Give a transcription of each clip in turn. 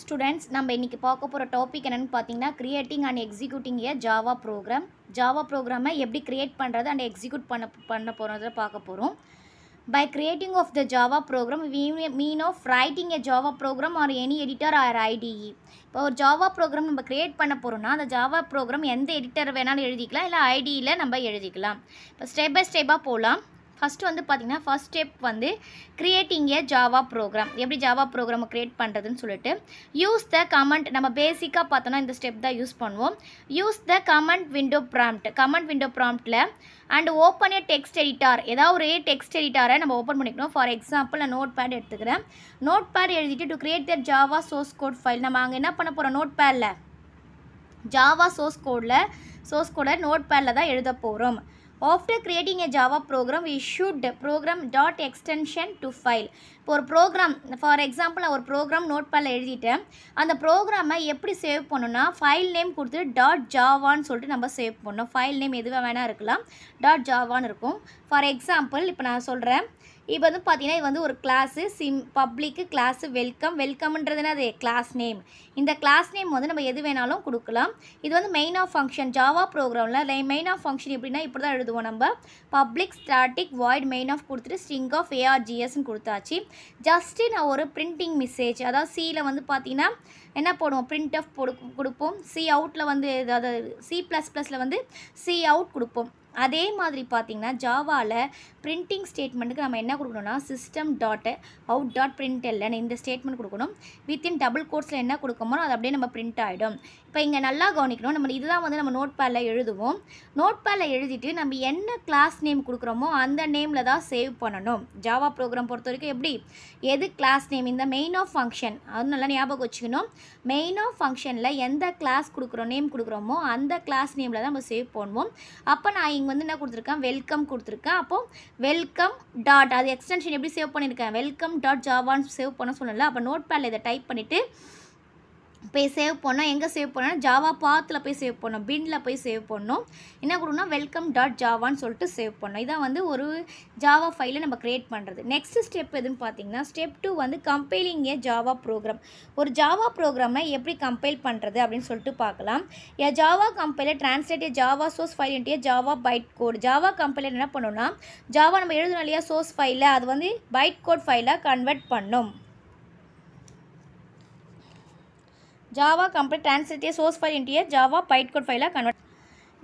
Students நம்ம இன்றைக்கி பார்க்க போகிற டாபிக் என்னென்னு பார்த்தீங்கன்னா creating and executing a Java program Java ப்ரோக்ராமை எப்படி க்ரியேட் பண்ணுறது அண்ட் எக்ஸிக்யூட் பண்ண பண்ண போகிறத பார்க்க போகிறோம் by creating of the Java program mean of writing a Java program or any editor or IDE இப்போ ஒரு ஜாவா ப்ரோக்ராம் நம்ம க்ரியேட் பண்ண போகிறோம்னா அந்த ஜாவா ப்ரோக்ராம் எந்த எடிட்டர் வேணாலும் எழுதிக்கலாம் இல்லை ஐடியில் e நம்ம எழுதிக்கலாம் இப்போ ஸ்டெப் பை ஸ்டெப்பாக போகலாம் ஃபஸ்ட்டு வந்து பார்த்திங்கன்னா ஃபஸ்ட் ஸ்டெப் வந்து க்ரியேட்டிங் ஏ ஜாவா ப்ரோக்ராம் எப்படி ஜாவா ப்ரோக்ராமை க்ரியேட் பண்ணுறதுன்னு சொல்லிட்டு யூஸ் த கமெண்ட் நம்ம பேசிக்காக பார்த்தோன்னா இந்த ஸ்டெப் தான் யூஸ் பண்ணுவோம் use the command window prompt command window ப்ராம்ப்டில் and open a text editor ஏதாவது ஒரு டெக்ஸ்ட் எடிட்டாரை நம்ம ஓப்பன் பண்ணிக்கணும் ஃபார் எக்ஸாம்பிள் நான் நோட் பேட் எடுத்துக்கிறேன் நோட் பேட் எழுதிட்டு to create the Java source code file நம்ம அங்கே என்ன பண்ண போகிறோம் நோட் பேடில் ஜாவா சோர்ஸ் கோடில் சோர்ஸ் கோடை நோட் பேடில் தான் எழுத போகிறோம் After creating a Java program, we should program dot extension to file. இப்போ ஒரு ப்ரோக்ராம் ஃபார் எக்ஸாம்பிள் நான் ஒரு ப்ரோக்ராம் நோட் பேடில் எழுதிட்டேன் அந்த ப்ரோக்ராமை எப்படி சேவ் பண்ணணும்னா ஃபைல் நேம் கொடுத்து டாட் ஜாவான்னு சொல்லிட்டு நம்ம சேவ் பண்ணோம் ஃபைல் நேம் எதுவாக வேணால் இருக்கலாம் டாட் ஜாவான்னு இருக்கும் ஃபார் எக்ஸாம்பிள் இப்போ நான் சொல்கிறேன் இப்போ வந்து பார்த்தீங்கன்னா இது வந்து ஒரு கிளாஸு சிம் பப்ளிக்கு கிளாஸு வெல்கம் வெல்கம்ன்றதுனா அது கிளாஸ் நேம் இந்த கிளாஸ் நேம் வந்து நம்ம எது வேணாலும் கொடுக்கலாம் இது வந்து மெயின் ஆஃப் ஃபங்க்ஷன் ஜாவா ப்ரோக்ராமில் மெயின் ஆஃப் ஃபங்க்ஷன் எப்படின்னா இப்படி தான் எழுதுவோம் நம்ம public static void main of கொடுத்துட்டு ஸ்ட்ரிங் ஆஃப் ஏஆர்ஜிஎஸ்ன்னு கொடுத்தாச்சு ஜஸ்ட்டு நான் ஒரு பிரிண்டிங் மெசேஜ் அதாவது சியில் வந்து பார்த்திங்கன்னா என்ன போடுவோம் பிரிண்ட் ஆஃப் கொடுப்போம் சி அவுட்டில் வந்து அதாவது சி ப்ளஸ் ப்ளஸில் வந்து சி அவுட் கொடுப்போம் அதே மாதிரி பார்த்திங்கன்னா ஜாவாவில் பிரிண்டிங் ஸ்டேட்மெண்ட்டுக்கு நம்ம என்ன கொடுக்கணும்னா system dot out dot print இல்லைன்னு இந்த ஸ்டேட்மெண்ட் கொடுக்கணும் வித்தின் டபுள் கோர்ஸில் என்ன கொடுக்கமோ அது அப்படியே நம்ம பிரிண்ட் ஆகிடும் இப்போ இங்கே நல்லா கவனிக்கணும் நம்ம இதுதான் வந்து நம்ம நோட் பேடில் எழுதுவோம் நோட் பேடில் எழுதிட்டு நம்ம என்ன கிளாஸ் நேம் கொடுக்குறோமோ அந்த நேமில் தான் சேவ் பண்ணணும் ஜாவா ப்ரோக்ராம் பொறுத்த வரைக்கும் எப்படி எது கிளாஸ் நேம் இந்த மெயின் ஆஃப் ஃபங்க்ஷன் அது நல்லா ஞாபகம் வச்சுக்கணும் மெயின் ஆஃப் ஃபங்க்ஷனில் எந்த கிளாஸ் கொடுக்குறோம் நேம் கொடுக்குறோமோ அந்த கிளாஸ் நேமில் தான் நம்ம சேவ் பண்ணுவோம் அப்போ நான் இங்கே வந்து என்ன கொடுத்துருக்கேன் வெல்கம் கொடுத்துருக்கேன் அப்போது வெல்கம் டாட் அது எக்ஸ்டென்ஷன் எப்படி சேவ் பண்ணியிருக்கேன் வெல்கம் டாட் ஜாவான்னு சேவ் பண்ண சொல்லலை அப்போ நோட் பேடில் இதை டைப் பண்ணிவிட்டு போய் சேவ் பண்ணோம் எங்கே சேவ் பண்ணோம் ஜாவா பாத்தில் போய் சேவ் பண்ணோம் பின்னில் போய் சேவ் பண்ணோம் என்ன கொடுனா வெல்கம் டாட் ஜாவான்னு சொல்லிட்டு சேவ் பண்ணோம் இதான் வந்து ஒரு ஜாவா ஃபைலை நம்ம க்ரியேட் பண்ணுறது நெக்ஸ்ட் ஸ்டெப் எதுன்னு பார்த்தீங்கன்னா ஸ்டெப் டூ வந்து கம்பைலிங் ஏ ஜாவா ப்ரோக்ராம் ஒரு ஜாவா ப்ரோக்ராமை எப்படி கம்பைல் பண்ணுறது அப்படின்னு சொல்லிட்டு பார்க்கலாம் a Java compiler translate a Java source file into Java byte code Java compiler என்ன பண்ணோம்னா ஜாவா நம்ம எழுதணும் இல்லையா சோர்ஸ் ஃபைலில் அது வந்து பைட் கோட் ஃபைலாக கன்வெர்ட் பண்ணோம் ஜாவா கம்பெனி டிரான்ஸ்லேட்டிய சோர்ஸ் ஃபைல் இன்டியர் ஜாவா பைட் கோட் ஃபைலாக கன்வெர்ட்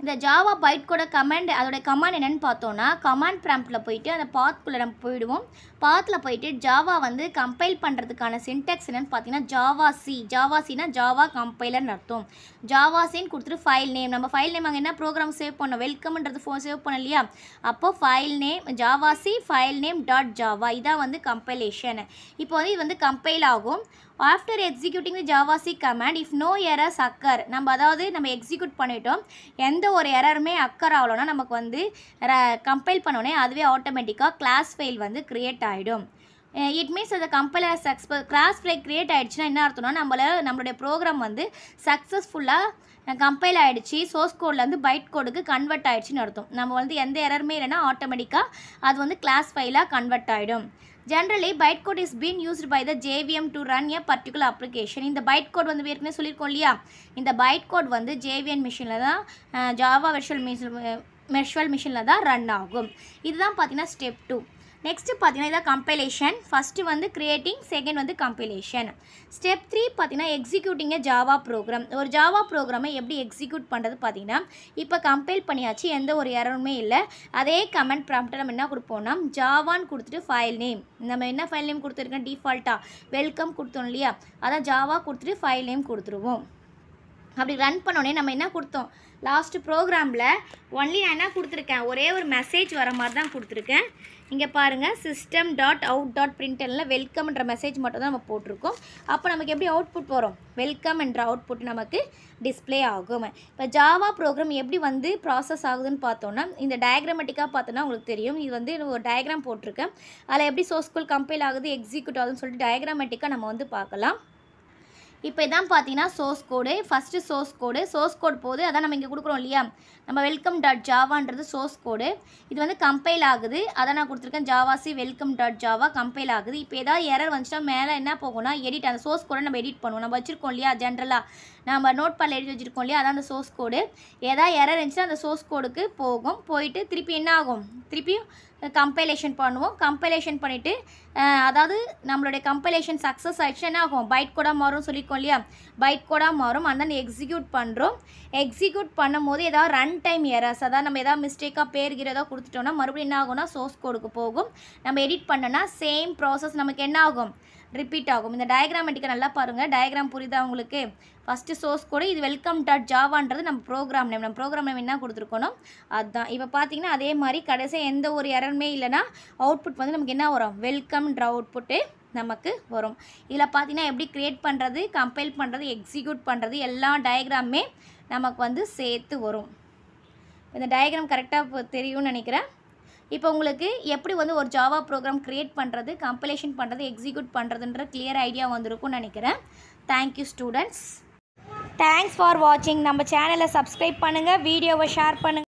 இந்த ஜாவா கூட கமாண்ட் அதோட கமாண்ட் என்னென்னு பார்த்தோன்னா கமாண்ட் ப்ராம்ப்டில் போயிட்டு அந்த பாத்குள்ளே நம்ம போயிடுவோம் பாத்தில் போயிட்டு ஜாவா வந்து கம்பைல் பண்ணுறதுக்கான சின்டெக்ஸ் என்னென்னு பார்த்தீங்கன்னா ஜாவா சி ஜாவா சினா ஜாவா கம்பைலர்னு அர்த்தம் ஜாவா சின்னு கொடுத்துட்டு ஃபைல் நேம் நம்ம ஃபைல் நேம் அங்கே என்ன ப்ரோக்ராம் சேவ் பண்ணோம் வெல்கம்ன்றது ஃபோன் சேவ் பண்ணோம் இல்லையா அப்போ file name javac file name dot Java இதான் வந்து கம்பைலேஷன் இப்போ வந்து இது வந்து கம்பைல் ஆகும் after executing Java javac command if no errors occur நம்ம அதாவது நம்ம எக்ஸிக்யூட் பண்ணிட்டோம் எந்த ஒரு எரருமே அக்கர் ஆகலன்னா நமக்கு வந்து கம்பைல் பண்ணோடனே அதுவே ஆட்டோமேட்டிக்காக கிளாஸ் ஃபெயில் வந்து க்ரியேட் ஆகிடும் இட் மீன்ஸ் அந்த company success class file create ஆகிடுச்சுன்னா என்ன அர்த்தம்னா நம்மளை நம்மளுடைய ப்ரோக்ராம் வந்து சக்ஸஸ்ஃபுல்லாக கம்பைல் ஆகிடுச்சு சோர்ஸ் கோட்லேருந்து பைட் கோடுக்கு கன்வெர்ட் ஆகிடுச்சின்னு அர்த்தம் நம்ம வந்து எந்த எரருமே இல்லைன்னா ஆட்டோமேட்டிக்காக அது வந்து கிளாஸ் ஃபைலாக கன்வெர்ட் ஆகிடும் generally byte code is been used by the JVM to run a particular application இந்த பைட் கோட் வந்து ஏற்கனவே சொல்லியிருக்கோம் இல்லையா இந்த பைட் கோட் வந்து ஜேவிஎன் மிஷினில் தான் ஜாவா வெர்ஷுவல் மிஷின் மெர்ஷுவல் மிஷினில் தான் ரன் ஆகும் இதுதான் பார்த்தீங்கன்னா ஸ்டெப் டூ நெக்ஸ்ட்டு பார்த்தீங்கன்னா இதான் கம்பைலேஷன் ஃபஸ்ட்டு வந்து கிரியேட்டிங் செகண்ட் வந்து கம்பைலேஷன் ஸ்டெப் த்ரீ பார்த்தீங்கன்னா எக்ஸிக்யூட்டிங் எ ஜாவா ப்ரோக்ராம் ஒரு ஜாவா ப்ரோக்ராமை எப்படி எக்ஸிக்யூட் பண்ணுறது பார்த்தீங்கன்னா இப்போ கம்பைல் பண்ணியாச்சு எந்த ஒரு இரருமே இல்லை அதே கமெண்ட் ப்ராம்ப்டில் நம்ம என்ன கொடுப்போம்னா ஜாவான்னு கொடுத்துட்டு ஃபைல் நேம் நம்ம என்ன ஃபைல் நேம் கொடுத்துருக்கோம் டிஃபால்ட்டாக வெல்கம் கொடுத்தோம் இல்லையா அதான் ஜாவா கொடுத்துட்டு ஃபைல் நேம் கொடுத்துருவோம் அப்படி ரன் பண்ணோடனே நம்ம என்ன கொடுத்தோம் லாஸ்ட்டு ப்ரோக்ராமில் ஒன்லி நான் என்ன கொடுத்துருக்கேன் ஒரே ஒரு மெசேஜ் வர மாதிரி தான் கொடுத்துருக்கேன் இங்கே பாருங்கள் சிஸ்டம் டாட் அவுட் டாட் பிரிண்டனில் வெல்கம்ன்ற மெசேஜ் மட்டும் தான் நம்ம போட்டிருக்கோம் அப்போ நமக்கு எப்படி அவுட்புட் வரும் வெல்கம் என்ற அவுட்புட் நமக்கு டிஸ்பிளே ஆகும் இப்போ ஜாவா ப்ரோக்ராம் எப்படி வந்து ப்ராசஸ் ஆகுதுன்னு பார்த்தோன்னா இந்த டயக்ராமெட்டிக்காக பார்த்தோன்னா உங்களுக்கு தெரியும் இது வந்து ஒரு டயக்ராம் போட்டிருக்கேன் அதில் எப்படி சோஸ்கூல் கோல் கம்பைல் ஆகுது எக்ஸிக்யூட் ஆகுதுன்னு சொல்லிட்டு டயக்ராமெட்டிக்காக நம்ம வந்து பார்க்கலாம் இப்போ இதான் பார்த்தீங்கன்னா source code first source code source code போது அதான் நம்ம இங்கே கொடுக்குறோம் இல்லையா நம்ம வெல்கம் டாட் ஜாவான்றது சோர்ஸ் கோடு இது வந்து கம்பைல் ஆகுது அதை நான் கொடுத்துருக்கேன் javac welcome dot Java compile ஆகுது இப்போ ஏதாவது எரர் வந்துச்சுன்னா மேலே என்ன போகும்னா எடிட் அந்த சோர்ஸ் கோடை நம்ம எடிட் பண்ணுவோம் நம்ம வச்சுருக்கோம் இல்லையா ஜென்ரலாக நம்ம நோட் பேடில் எழுதி வச்சுருக்கோம் இல்லையா அதான் அந்த சோர்ஸ் கோடு ஏதாவது எரர் இருந்துச்சுன்னா அந்த சோர்ஸ் கோடுக்கு போகும் போயிட்டு திருப்பி என்ன ஆகும் திருப்பியும் கம்பைலேஷன் பண்ணுவோம் கம்பைலேஷன் பண்ணிவிட்டு அதாவது நம்மளுடைய கம்பைலேஷன் சக்ஸஸ் ஆகிடுச்சு என்ன ஆகும் பைட் கூட மாறும் சொல்லியிருக்கோம் இல்லையா பைட் கூட மாறும் அந்த எக்ஸிக்யூட் பண்ணுறோம் எக்ஸிக்யூட் பண்ணும்போது ஏதாவது ரன் டைம் எரர்ஸ் அதாவது நம்ம எதாவது மிஸ்டேக்காக பேர்கிற ஏதாவது கொடுத்துட்டோம்னா மறுபடியும் என்ன ஆகும்னா சோர்ஸ் கோடுக்கு போகும் நம்ம எடிட் பண்ணோன்னா சேம் ப்ராசஸ் நமக்கு என்ன ஆகும் ரிப்பீட் ஆகும் இந்த டயக்ராமெட்டிக்கை நல்லா பாருங்கள் டயக்ராம் புரியுதா உங்களுக்கு ஃபஸ்ட்டு சோர்ஸ் கூட இது வெல்கம் டாட் ஜாவான்றது நம்ம ப்ரோக்ராம் நேம் நம்ம ப்ரோக்ராம் நேம் என்ன கொடுத்துருக்கணும் அதுதான் இப்போ பார்த்தீங்கன்னா அதே மாதிரி கடைசியாக எந்த ஒரு எரருமே இல்லைனா அவுட்புட் வந்து நமக்கு என்ன வரும் வெல்கம்ன்ற அவுட்புட்டு நமக்கு வரும் இதில் பார்த்தீங்கன்னா எப்படி க்ரியேட் பண்ணுறது கம்பைல் பண்ணுறது எக்ஸிக்யூட் பண்ணுறது எல்லா டயக்ராமே நமக்கு வந்து சேர்த்து வரும் இந்த டயக்ராம் கரெக்டாக தெரியும்னு நினைக்கிறேன் இப்போ உங்களுக்கு எப்படி வந்து ஒரு ஜாவா ப்ரோக்ராம் க்ரியேட் பண்ணுறது கம்பலேஷன் பண்ணுறது எக்ஸிக்யூட் பண்ணுறதுன்ற கிளியர் ஐடியா வந்திருக்கும்னு நினைக்கிறேன் தேங்க்யூ ஸ்டூடெண்ட்ஸ் தேங்க்ஸ் ஃபார் வாட்சிங் நம்ம சேனலை சப்ஸ்கிரைப் பண்ணுங்கள் வீடியோவை ஷேர் பண்ணுங்கள்